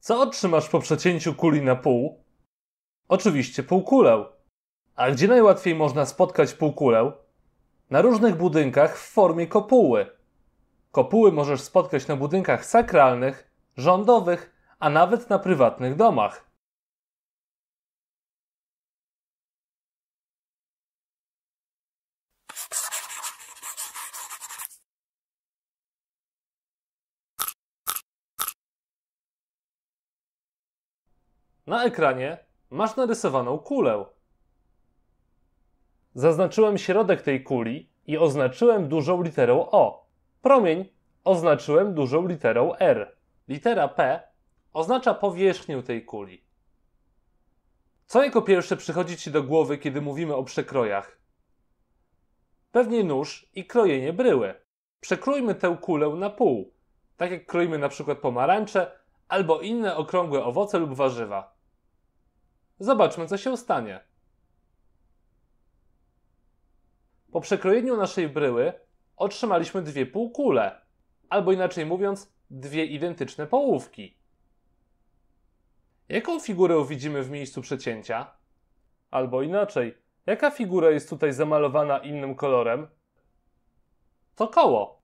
Co otrzymasz po przecięciu kuli na pół? Oczywiście półkulę. A gdzie najłatwiej można spotkać półkulę? Na różnych budynkach w formie kopuły. Kopuły możesz spotkać na budynkach sakralnych, rządowych, a nawet na prywatnych domach. Na ekranie masz narysowaną kulę. Zaznaczyłem środek tej kuli i oznaczyłem dużą literą O. Promień oznaczyłem dużą literą R. Litera P oznacza powierzchnię tej kuli. Co jako pierwsze przychodzi Ci do głowy, kiedy mówimy o przekrojach? Pewnie nóż i krojenie bryły. Przekrojmy tę kulę na pół, tak jak kroimy na przykład pomarańcze albo inne okrągłe owoce lub warzywa. Zobaczmy, co się stanie. Po przekrojeniu naszej bryły otrzymaliśmy dwie półkule, albo inaczej mówiąc, dwie identyczne połówki. Jaką figurę widzimy w miejscu przecięcia? Albo inaczej, jaka figura jest tutaj zamalowana innym kolorem? To koło.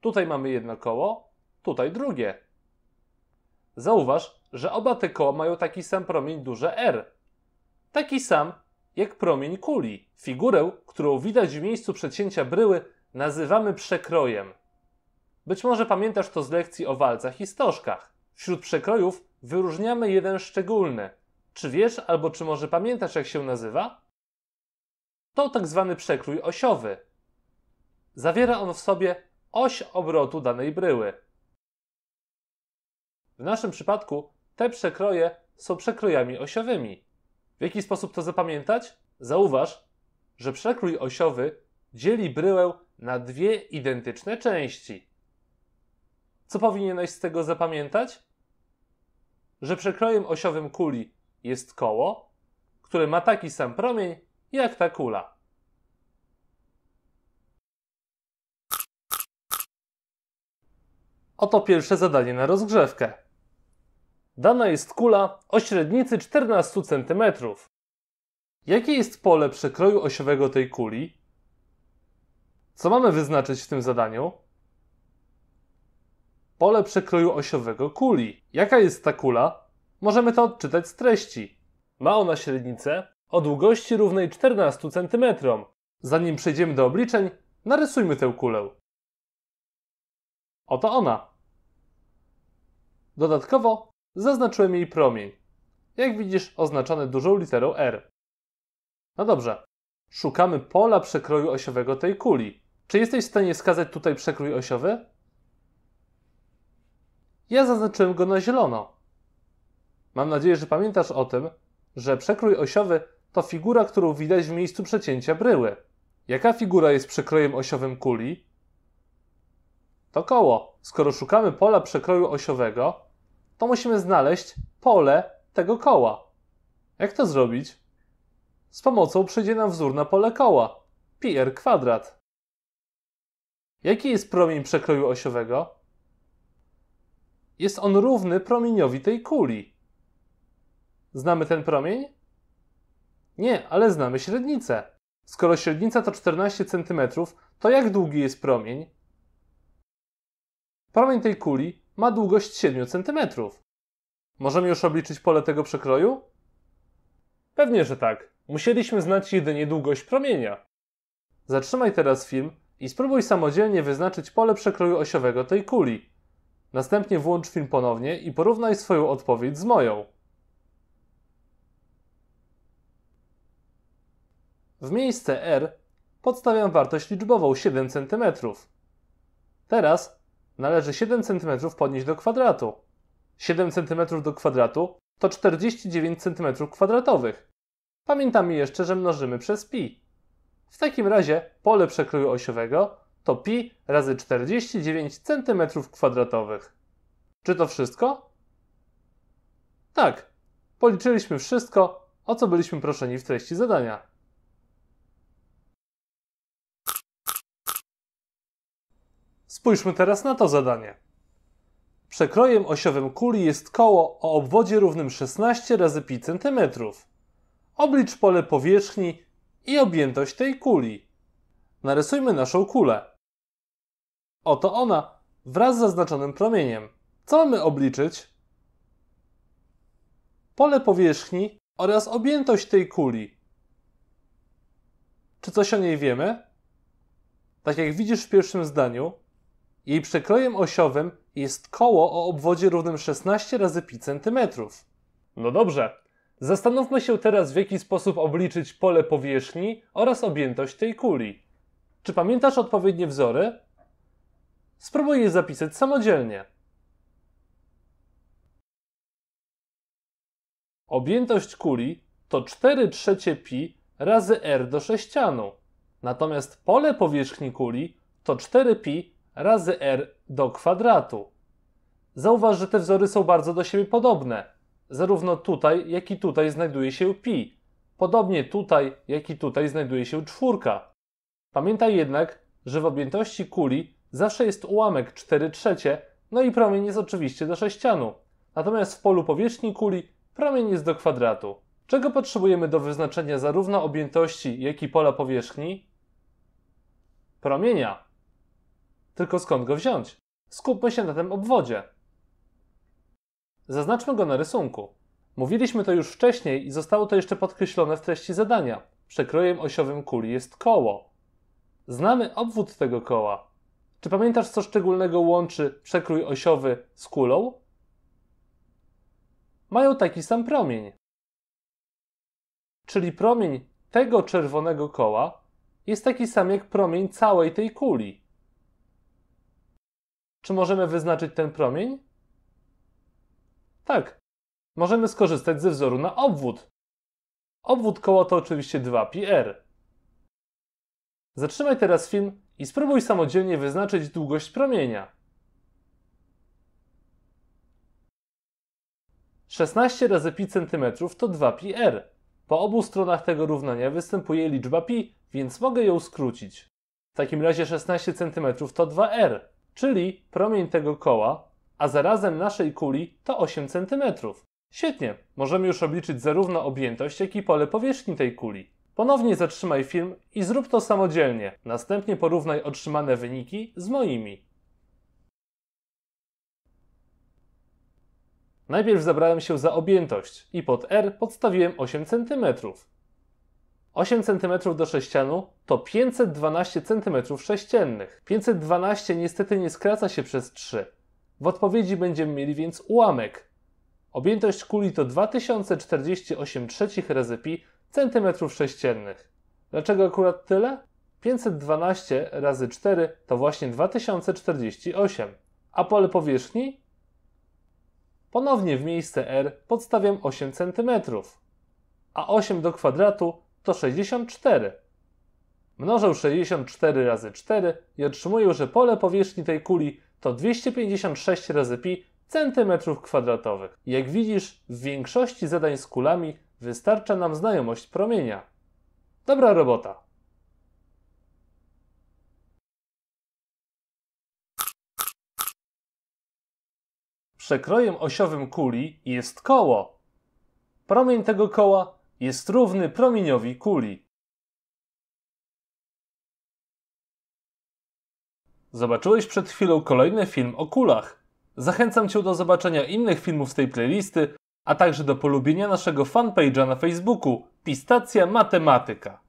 Tutaj mamy jedno koło, tutaj drugie. Zauważ, że oba te koła mają taki sam promień duże R. Taki sam jak promień kuli. Figurę, którą widać w miejscu przecięcia bryły, nazywamy przekrojem. Być może pamiętasz to z lekcji o walcach i stożkach. Wśród przekrojów wyróżniamy jeden szczególny. Czy wiesz albo czy może pamiętasz, jak się nazywa? To tak zwany przekrój osiowy. Zawiera on w sobie oś obrotu danej bryły. W naszym przypadku te przekroje są przekrojami osiowymi. W jaki sposób to zapamiętać? Zauważ, że przekrój osiowy dzieli bryłę na dwie identyczne części. Co powinieneś z tego zapamiętać? Że przekrojem osiowym kuli jest koło, które ma taki sam promień jak ta kula. Oto pierwsze zadanie na rozgrzewkę. Dana jest kula o średnicy 14 cm. Jakie jest pole przekroju osiowego tej kuli? Co mamy wyznaczyć w tym zadaniu? Pole przekroju osiowego kuli. Jaka jest ta kula? Możemy to odczytać z treści. Ma ona średnicę o długości równej 14 cm. Zanim przejdziemy do obliczeń, narysujmy tę kulę. Oto ona. Dodatkowo Zaznaczyłem jej promień. Jak widzisz, oznaczony dużą literą R. No dobrze. Szukamy pola przekroju osiowego tej kuli. Czy jesteś w stanie wskazać tutaj przekrój osiowy? Ja zaznaczyłem go na zielono. Mam nadzieję, że pamiętasz o tym, że przekrój osiowy to figura, którą widać w miejscu przecięcia bryły. Jaka figura jest przekrojem osiowym kuli? To koło. Skoro szukamy pola przekroju osiowego, to musimy znaleźć pole tego koła. Jak to zrobić? Z pomocą przyjdzie nam wzór na pole koła, r kwadrat. Jaki jest promień przekroju osiowego? Jest on równy promieniowi tej kuli. Znamy ten promień? Nie, ale znamy średnicę. Skoro średnica to 14 cm, to jak długi jest promień? Promień tej kuli ma długość 7 cm. Możemy już obliczyć pole tego przekroju? Pewnie, że tak. Musieliśmy znać jedynie długość promienia. Zatrzymaj teraz film i spróbuj samodzielnie wyznaczyć pole przekroju osiowego tej kuli. Następnie włącz film ponownie i porównaj swoją odpowiedź z moją. W miejsce R podstawiam wartość liczbową 7 cm. Teraz należy 7 cm podnieść do kwadratu. 7 cm do kwadratu to 49 cm kwadratowych. Pamiętamy jeszcze, że mnożymy przez pi. W takim razie pole przekroju osiowego to pi razy 49 cm kwadratowych. Czy to wszystko? Tak, policzyliśmy wszystko, o co byliśmy proszeni w treści zadania. Spójrzmy teraz na to zadanie. Przekrojem osiowym kuli jest koło o obwodzie równym 16 razy pi cm. Oblicz pole powierzchni i objętość tej kuli. Narysujmy naszą kulę. Oto ona wraz z zaznaczonym promieniem. Co mamy obliczyć? Pole powierzchni oraz objętość tej kuli. Czy coś o niej wiemy? Tak jak widzisz w pierwszym zdaniu, jej przekrojem osiowym jest koło o obwodzie równym 16 razy pi centymetrów. No dobrze. Zastanówmy się teraz, w jaki sposób obliczyć pole powierzchni oraz objętość tej kuli. Czy pamiętasz odpowiednie wzory? Spróbuj je zapisać samodzielnie. Objętość kuli to 4 trzecie pi razy r do sześcianu, natomiast pole powierzchni kuli to 4 pi razy r do kwadratu. Zauważ, że te wzory są bardzo do siebie podobne. Zarówno tutaj, jak i tutaj znajduje się pi. Podobnie tutaj, jak i tutaj znajduje się czwórka. Pamiętaj jednak, że w objętości kuli zawsze jest ułamek 4 trzecie, no i promień jest oczywiście do sześcianu. Natomiast w polu powierzchni kuli promień jest do kwadratu. Czego potrzebujemy do wyznaczenia zarówno objętości, jak i pola powierzchni? Promienia. Tylko skąd go wziąć? Skupmy się na tym obwodzie. Zaznaczmy go na rysunku. Mówiliśmy to już wcześniej i zostało to jeszcze podkreślone w treści zadania. Przekrojem osiowym kuli jest koło. Znamy obwód tego koła. Czy pamiętasz, co szczególnego łączy przekrój osiowy z kulą? Mają taki sam promień. Czyli promień tego czerwonego koła jest taki sam jak promień całej tej kuli. Czy możemy wyznaczyć ten promień? Tak. Możemy skorzystać ze wzoru na obwód. Obwód koła to oczywiście 2πr. Zatrzymaj teraz film i spróbuj samodzielnie wyznaczyć długość promienia. 16 razy pi centymetrów to 2πr. Po obu stronach tego równania występuje liczba pi, więc mogę ją skrócić. W takim razie 16 cm to 2r czyli promień tego koła, a zarazem naszej kuli to 8 cm. Świetnie, możemy już obliczyć zarówno objętość, jak i pole powierzchni tej kuli. Ponownie zatrzymaj film i zrób to samodzielnie. Następnie porównaj otrzymane wyniki z moimi. Najpierw zabrałem się za objętość i pod R podstawiłem 8 cm. 8 cm do sześcianu to 512 cm sześciennych. 512 niestety nie skraca się przez 3. W odpowiedzi będziemy mieli więc ułamek. Objętość kuli to 2048 trzecich razy pi centymetrów sześciennych. Dlaczego akurat tyle? 512 razy 4 to właśnie 2048. A pole powierzchni? Ponownie w miejsce R podstawiam 8 cm. A 8 do kwadratu to 64. Mnożę 64 razy 4 i otrzymuję, że pole powierzchni tej kuli to 256 razy pi centymetrów kwadratowych. Jak widzisz, w większości zadań z kulami wystarcza nam znajomość promienia. Dobra robota! Przekrojem osiowym kuli jest koło. Promień tego koła jest równy promieniowi kuli. Zobaczyłeś przed chwilą kolejny film o kulach. Zachęcam Cię do zobaczenia innych filmów z tej playlisty, a także do polubienia naszego fanpage'a na Facebooku Pistacja Matematyka.